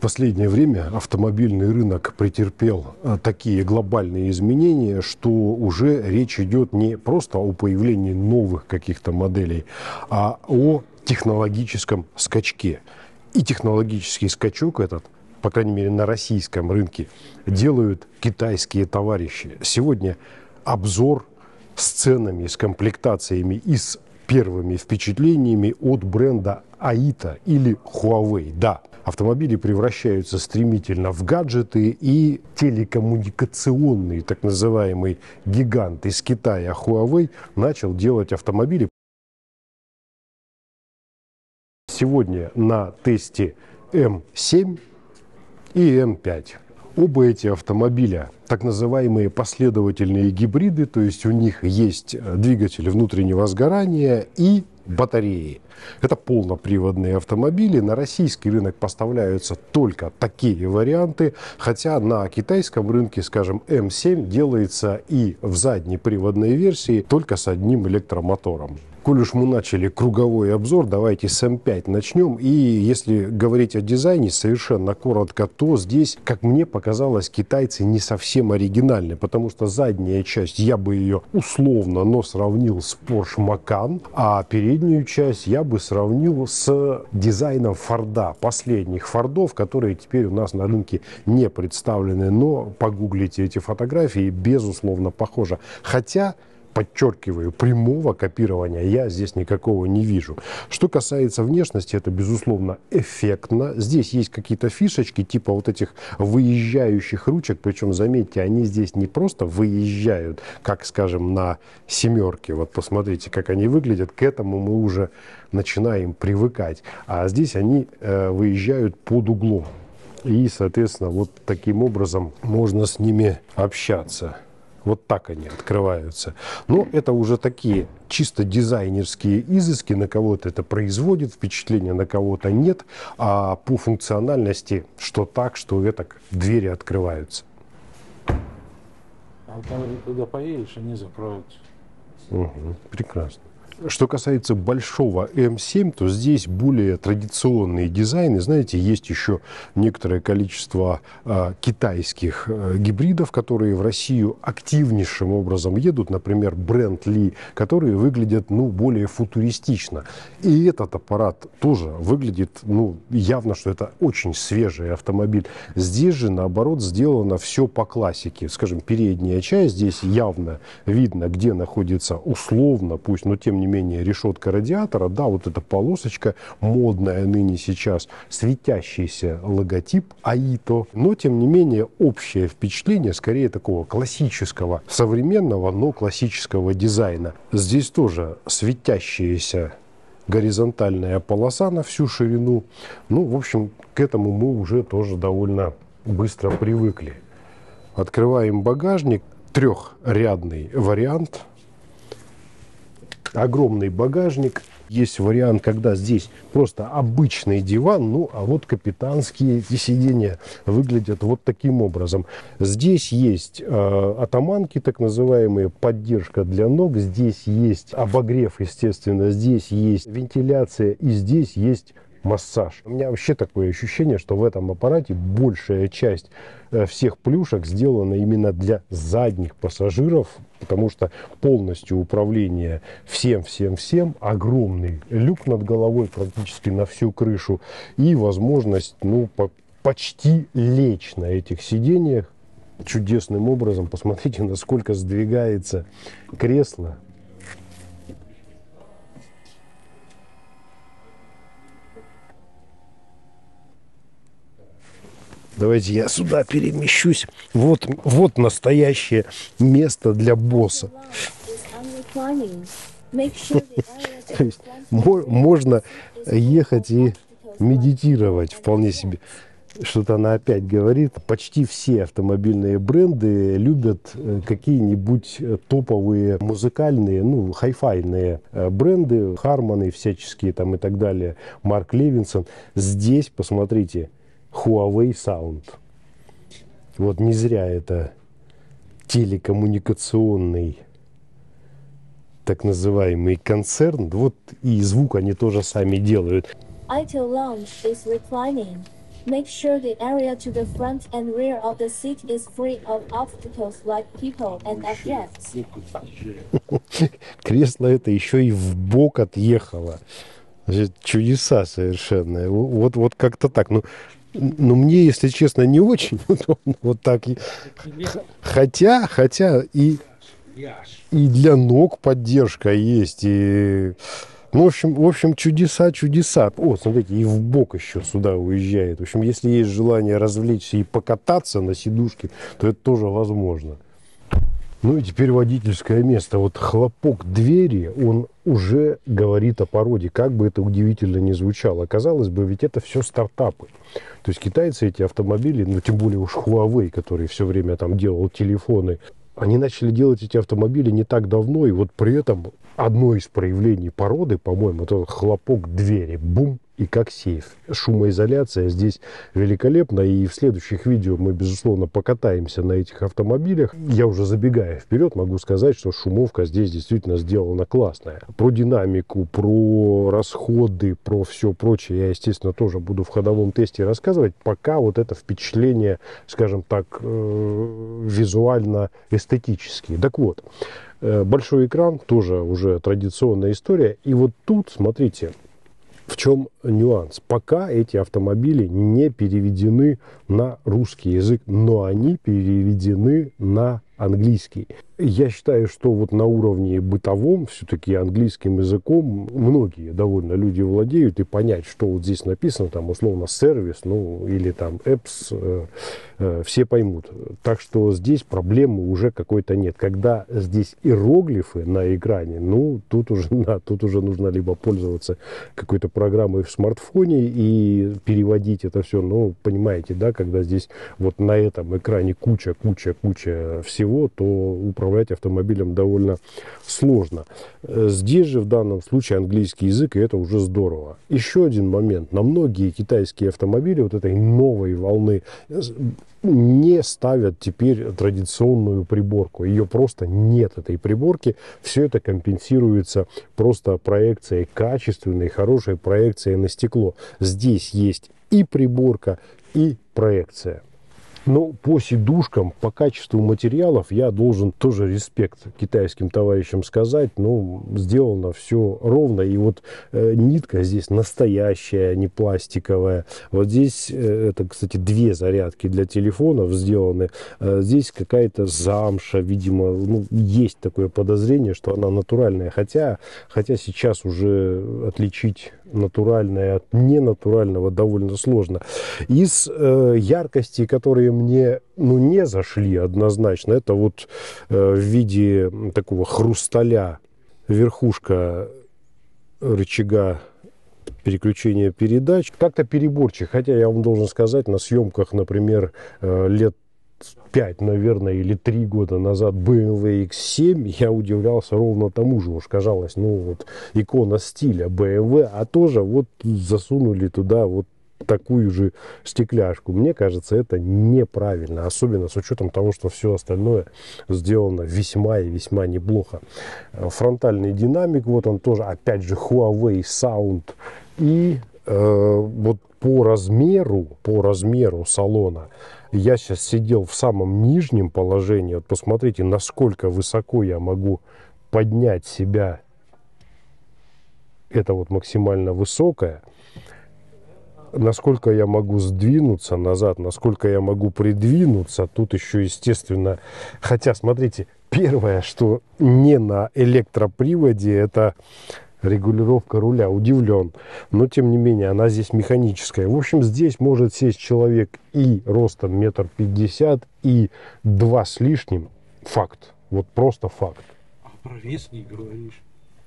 последнее время автомобильный рынок претерпел э, такие глобальные изменения, что уже речь идет не просто о появлении новых каких-то моделей, а о технологическом скачке. И технологический скачок этот – по крайней мере, на российском рынке, делают китайские товарищи. Сегодня обзор с ценами, с комплектациями и с первыми впечатлениями от бренда Аита или Huawei. Да, автомобили превращаются стремительно в гаджеты и телекоммуникационный так называемый гигант из Китая Huawei начал делать автомобили. Сегодня на тесте М7 и М5. Оба эти автомобиля, так называемые последовательные гибриды, то есть у них есть э, двигатель внутреннего сгорания и батареи. Это полноприводные автомобили. На российский рынок поставляются только такие варианты, хотя на китайском рынке, скажем, М7 делается и в заднеприводной версии только с одним электромотором. Коль уж мы начали круговой обзор, давайте с М5 начнем. И если говорить о дизайне совершенно коротко, то здесь, как мне показалось, китайцы не совсем оригинальны, потому что задняя часть, я бы ее условно, но сравнил с Porsche Macan, а переднюю часть я бы сравнил с дизайном Форда, последних Фордов, которые теперь у нас на рынке не представлены, но погуглите эти фотографии, безусловно, похоже. Хотя подчеркиваю, прямого копирования я здесь никакого не вижу. Что касается внешности, это, безусловно, эффектно. Здесь есть какие-то фишечки, типа вот этих выезжающих ручек, причем, заметьте, они здесь не просто выезжают, как, скажем, на семерке. Вот посмотрите, как они выглядят. К этому мы уже начинаем привыкать. А здесь они э, выезжают под углом. И, соответственно, вот таким образом можно с ними общаться. Вот так они открываются. Но ну, это уже такие чисто дизайнерские изыски, на кого-то это производит впечатление, на кого-то нет. А по функциональности, что так, что это двери открываются. А там, когда поедешь, они закроются. Угу, прекрасно. Что касается большого М7, то здесь более традиционные дизайны. Знаете, есть еще некоторое количество э, китайских э, гибридов, которые в Россию активнейшим образом едут. Например, бренд Ли, которые выглядят ну, более футуристично. И этот аппарат тоже выглядит ну, явно, что это очень свежий автомобиль. Здесь же, наоборот, сделано все по классике. Скажем, передняя часть здесь явно видно, где находится условно, пусть, но тем не менее, менее решетка радиатора, да, вот эта полосочка, модная ныне сейчас, светящийся логотип АИТО, но тем не менее общее впечатление скорее такого классического, современного, но классического дизайна. Здесь тоже светящаяся горизонтальная полоса на всю ширину. Ну, в общем, к этому мы уже тоже довольно быстро привыкли. Открываем багажник, трехрядный вариант – огромный багажник. Есть вариант, когда здесь просто обычный диван, ну а вот капитанские эти сиденья выглядят вот таким образом. Здесь есть э, атаманки, так называемые, поддержка для ног. Здесь есть обогрев, естественно, здесь есть вентиляция и здесь есть массаж. У меня вообще такое ощущение, что в этом аппарате большая часть э, всех плюшек сделана именно для задних пассажиров, потому что полностью управление всем-всем-всем, огромный люк над головой практически на всю крышу и возможность ну, по почти лечь на этих сидениях чудесным образом. Посмотрите, насколько сдвигается кресло Давайте я сюда перемещусь. Вот, вот настоящее место для босса. То есть можно ехать и медитировать вполне себе. Что-то она опять говорит. Почти все автомобильные бренды любят э, какие-нибудь э, топовые музыкальные, ну, хай файные э, бренды, Harmony всяческие там и так далее, Марк Левинсон. Здесь, посмотрите, Huawei Sound. Вот не зря это телекоммуникационный так называемый концерн. Вот и звук они тоже сами делают. ITO lounge is reclining. Make sure the area to the front and rear of the seat is free of obstacles like people and objects. Кресло это еще и в бок отъехало. Чудеса совершенно. Вот, вот как-то так. Ну, но ну, мне, если честно, не очень удобно вот так. Хотя, хотя и, и для ног поддержка есть. И, ну, в общем, в общем, чудеса, чудеса. О, смотрите, и в бок еще сюда уезжает. В общем, если есть желание развлечься и покататься на сидушке, то это тоже возможно. Ну и теперь водительское место. Вот хлопок двери, он уже говорит о породе, как бы это удивительно ни звучало. Казалось бы, ведь это все стартапы. То есть китайцы эти автомобили, ну тем более уж Huawei, который все время там делал телефоны, они начали делать эти автомобили не так давно, и вот при этом одно из проявлений породы, по-моему, это хлопок двери. Бум, и как сейф. Шумоизоляция здесь великолепна, и в следующих видео мы, безусловно, покатаемся на этих автомобилях. Я уже забегая вперед, могу сказать, что шумовка здесь действительно сделана классная. Про динамику, про расходы, про все прочее я, естественно, тоже буду в ходовом тесте рассказывать. Пока вот это впечатление, скажем так, э, визуально-эстетические. Так вот, э, большой экран тоже уже традиционная история. И вот тут, смотрите, в чем нюанс? Пока эти автомобили не переведены на русский язык, но они переведены на английский. Я считаю, что вот на уровне бытовом, все-таки английским языком, многие довольно люди владеют, и понять, что вот здесь написано, там, условно, сервис, ну, или там apps, э, э, все поймут. Так что здесь проблемы уже какой-то нет. Когда здесь иероглифы на экране, ну, тут уже, да, тут уже нужно либо пользоваться какой-то программой в смартфоне и переводить это все, ну, понимаете, да, когда здесь вот на этом экране куча, куча, куча всего, то управление управлять автомобилем довольно сложно. Э, здесь же в данном случае английский язык, и это уже здорово. Еще один момент. На многие китайские автомобили вот этой новой волны э, не ставят теперь традиционную приборку. Ее просто нет, этой приборки. Все это компенсируется просто проекцией качественной, хорошей проекцией на стекло. Здесь есть и приборка, и проекция. Но ну, по сидушкам, по качеству материалов я должен тоже респект китайским товарищам сказать. Ну, сделано все ровно. И вот э, нитка здесь настоящая, а не пластиковая. Вот здесь, э, это, кстати, две зарядки для телефонов сделаны. Э, здесь какая-то замша, видимо. Ну, есть такое подозрение, что она натуральная. Хотя, хотя сейчас уже отличить натуральное от ненатурального довольно сложно. Из э, яркостей, которые мне ну, не зашли однозначно, это вот э, в виде такого хрусталя верхушка рычага переключения передач. Как-то переборчик, хотя я вам должен сказать, на съемках, например, э, лет 5, наверное, или 3 года назад BMW X7, я удивлялся ровно тому же. Уж казалось, ну вот икона стиля BMW, а тоже вот засунули туда вот такую же стекляшку. Мне кажется, это неправильно, особенно с учетом того, что все остальное сделано весьма и весьма неплохо. Э, фронтальный динамик, вот он тоже, опять же, Huawei Sound. И э, вот по размеру, по размеру салона, я сейчас сидел в самом нижнем положении. Вот посмотрите, насколько высоко я могу поднять себя. Это вот максимально высокое. Насколько я могу сдвинуться назад, насколько я могу придвинуться. Тут еще, естественно... Хотя, смотрите, первое, что не на электроприводе, это регулировка руля, удивлен. Но, тем не менее, она здесь механическая. В общем, здесь может сесть человек и ростом метр пятьдесят, и два с лишним. Факт. Вот просто факт. А про вес не говоришь.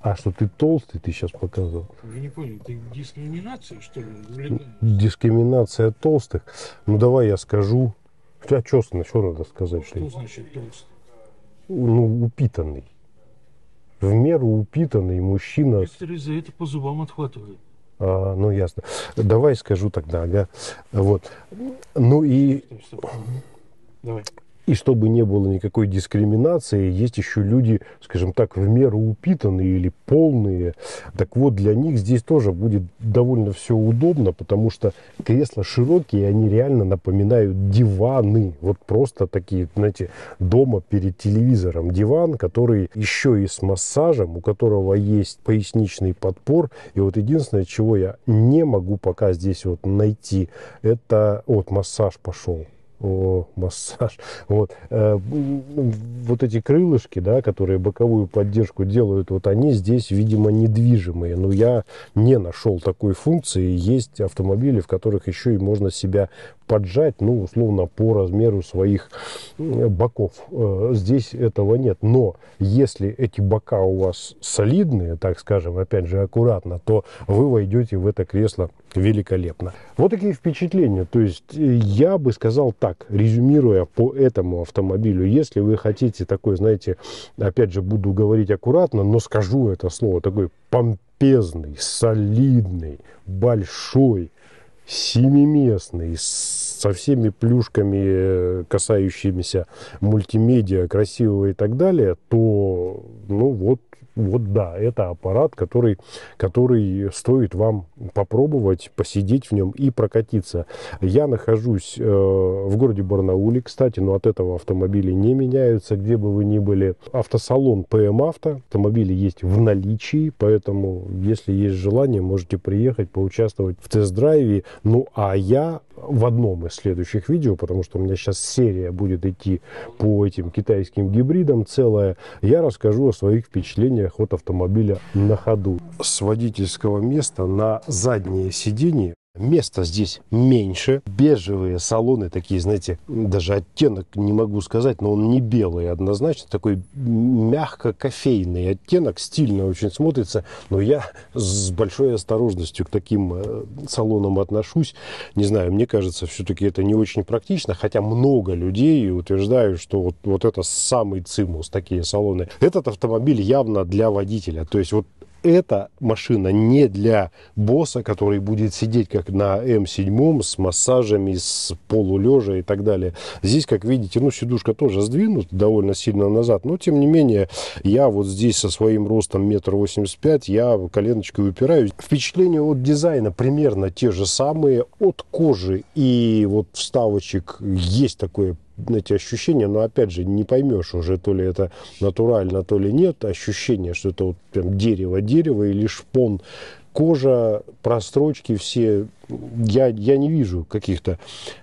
А что ты толстый, ты сейчас показывал? Я не понял, ты дискриминация, что ли? Блин? Ну, дискриминация толстых. Ну давай я скажу. Хотя а что, что надо сказать? Ну, что значит толстый? Ну, упитанный в меру упитанный мужчина. Некоторые за это по зубам отхватывают. А, ну ясно. Давай скажу тогда, ага. Вот. Ну и. Давай. И чтобы не было никакой дискриминации, есть еще люди, скажем так, в меру упитанные или полные. Так вот, для них здесь тоже будет довольно все удобно, потому что кресла широкие, они реально напоминают диваны. Вот просто такие, знаете, дома перед телевизором диван, который еще и с массажем, у которого есть поясничный подпор. И вот единственное, чего я не могу пока здесь вот найти, это вот массаж пошел. О, массаж. Вот, э, вот эти крылышки, да, которые боковую поддержку делают, вот они здесь, видимо, недвижимые. Но я не нашел такой функции. Есть автомобили, в которых еще и можно себя поджать, ну, условно, по размеру своих боков. Э, здесь этого нет. Но если эти бока у вас солидные, так скажем, опять же, аккуратно, то вы войдете в это кресло великолепно. Вот такие впечатления. То есть э, я бы сказал так, резюмируя по этому автомобилю, если вы хотите такой, знаете, опять же буду говорить аккуратно, но скажу это слово, такой помпезный, солидный, большой, семиместный, со всеми плюшками, э, касающимися мультимедиа, красивого и так далее, то, ну вот, вот да, это аппарат, который, который стоит вам попробовать, посидеть в нем и прокатиться. Я нахожусь э, в городе Барнауле, кстати, но от этого автомобили не меняются, где бы вы ни были. Автосалон ПМ Авто, автомобили есть в наличии, поэтому, если есть желание, можете приехать, поучаствовать в тест-драйве. Ну, а я в одном из следующих видео, потому что у меня сейчас серия будет идти по этим китайским гибридам целая, я расскажу о своих впечатлениях от автомобиля на ходу. С водительского места на заднее сиденье Места здесь меньше. Бежевые салоны такие, знаете, даже оттенок не могу сказать, но он не белый однозначно. Такой мягко-кофейный оттенок, стильно очень смотрится. Но я с большой осторожностью к таким э, салонам отношусь. Не знаю, мне кажется, все-таки это не очень практично. Хотя много людей утверждают, что вот, вот это самый цимус, такие салоны. Этот автомобиль явно для водителя. То есть вот эта машина не для босса, который будет сидеть как на М7 с массажами, с полулежа и так далее. Здесь, как видите, ну, сидушка тоже сдвинута довольно сильно назад, но, тем не менее, я вот здесь со своим ростом метр восемьдесят пять, я коленочкой упираюсь. Впечатления от дизайна примерно те же самые, от кожи и вот вставочек есть такое эти ощущения, но опять же не поймешь уже, то ли это натурально, то ли нет, ощущение, что это вот прям дерево-дерево или шпон кожа, прострочки все. Я, я не вижу каких-то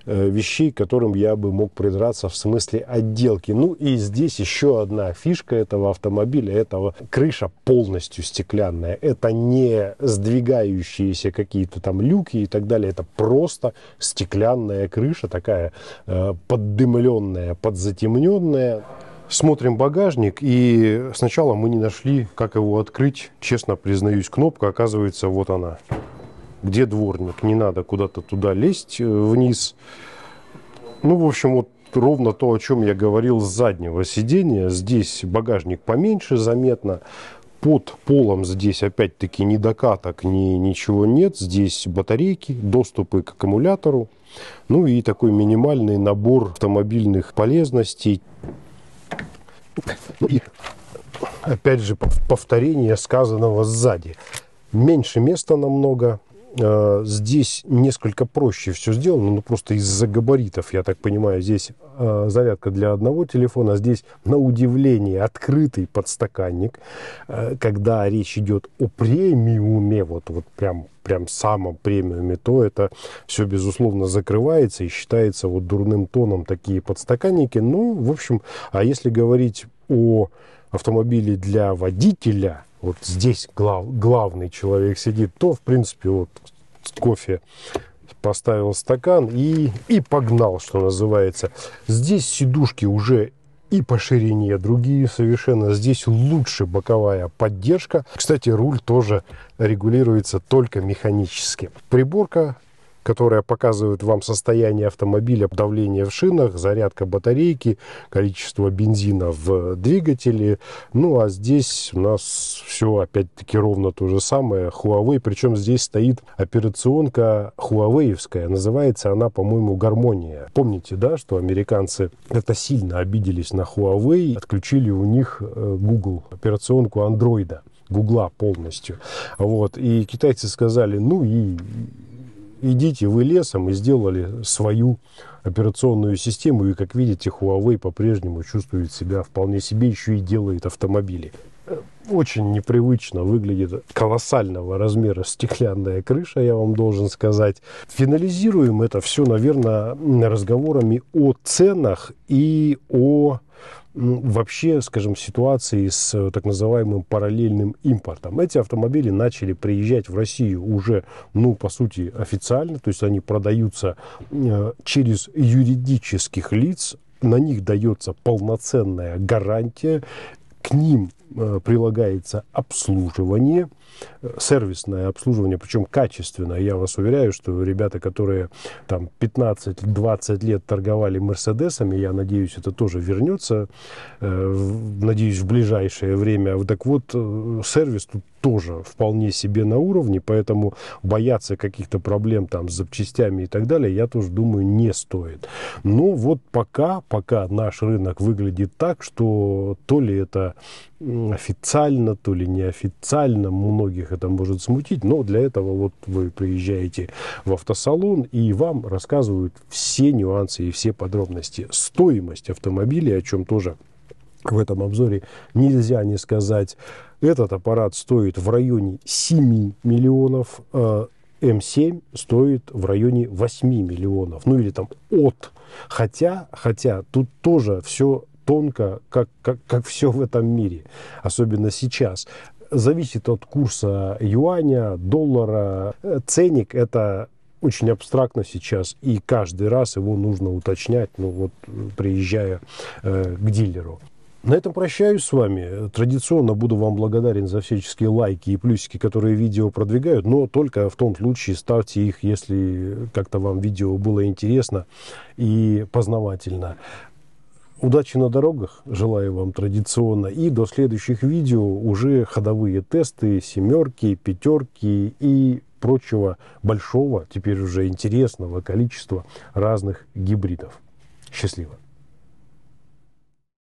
э, вещей, к которым я бы мог придраться в смысле отделки. Ну и здесь еще одна фишка этого автомобиля, этого крыша полностью стеклянная. Это не сдвигающиеся какие-то там люки и так далее. Это просто стеклянная крыша, такая э, поддымленная, подзатемненная. Смотрим багажник, и сначала мы не нашли, как его открыть. Честно признаюсь, кнопка, оказывается, вот она. Где дворник? Не надо куда-то туда лезть э, вниз. Ну, в общем, вот ровно то, о чем я говорил с заднего сидения. Здесь багажник поменьше заметно. Под полом здесь опять-таки ни докаток, ни ничего нет. Здесь батарейки, доступы к аккумулятору. Ну и такой минимальный набор автомобильных полезностей. И, опять же, повторение сказанного сзади. Меньше места намного, Э, здесь несколько проще все сделано, ну просто из-за габаритов, я так понимаю. Здесь э, зарядка для одного телефона, а здесь, на удивление, открытый подстаканник. Э, когда речь идет о премиуме, вот, вот прям, прям самом премиуме, то это все, безусловно, закрывается и считается вот дурным тоном такие подстаканники. Ну, в общем, а если говорить о автомобиле для водителя – вот здесь глав, главный человек сидит, то, в принципе, вот кофе поставил стакан и, и погнал, что называется. Здесь сидушки уже и по ширине, другие совершенно. Здесь лучше боковая поддержка. Кстати, руль тоже регулируется только механически. Приборка которая показывает вам состояние автомобиля, давление в шинах, зарядка батарейки, количество бензина в двигателе. Ну а здесь у нас все опять-таки ровно то же самое. Huawei, причем здесь стоит операционка хуавеевская, называется она, по-моему, «Гармония». Помните, да, что американцы это сильно обиделись на Huawei, отключили у них э, Google, операционку Android. Гугла полностью. Вот. И китайцы сказали, ну и идите вы лесом и сделали свою операционную систему. И, как видите, Huawei по-прежнему чувствует себя вполне себе, еще и делает автомобили очень непривычно выглядит колоссального размера стеклянная крыша, я вам должен сказать. Финализируем это все, наверное, разговорами о ценах и о вообще, скажем, ситуации с э, так называемым параллельным импортом. Эти автомобили начали приезжать в Россию уже, ну, по сути, официально, то есть они продаются э, через юридических лиц, на них дается полноценная гарантия, к ним э, прилагается обслуживание – сервисное обслуживание, причем качественное. Я вас уверяю, что ребята, которые там 15-20 лет торговали Мерседесами, я надеюсь, это тоже вернется, э, надеюсь, в ближайшее время. Так вот, э, сервис тут тоже вполне себе на уровне, поэтому бояться каких-то проблем там с запчастями и так далее, я тоже думаю, не стоит. Но ну вот пока, пока наш рынок выглядит так, что то ли это официально, то ли неофициально, многих это может смутить, но для этого вот вы приезжаете в автосалон и вам рассказывают все нюансы и все подробности. Стоимость автомобиля, о чем тоже в этом обзоре нельзя не сказать. Этот аппарат стоит в районе 7 миллионов, э, М7 эм стоит в районе 8 миллионов, ну или там от. Хотя, хотя тут тоже все тонко, как, как, как все в этом мире, особенно сейчас. Зависит от курса юаня, доллара. Э, ценник – это очень абстрактно сейчас, и каждый раз его нужно уточнять, ну вот приезжая э, к дилеру. На этом прощаюсь с вами. Традиционно буду вам благодарен за всяческие лайки и плюсики, которые видео продвигают, но только в том случае ставьте их, если как-то вам видео было интересно и познавательно. Удачи на дорогах, желаю вам традиционно. И до следующих видео уже ходовые тесты, семерки, пятерки и прочего большого, теперь уже интересного количества разных гибридов. Счастливо!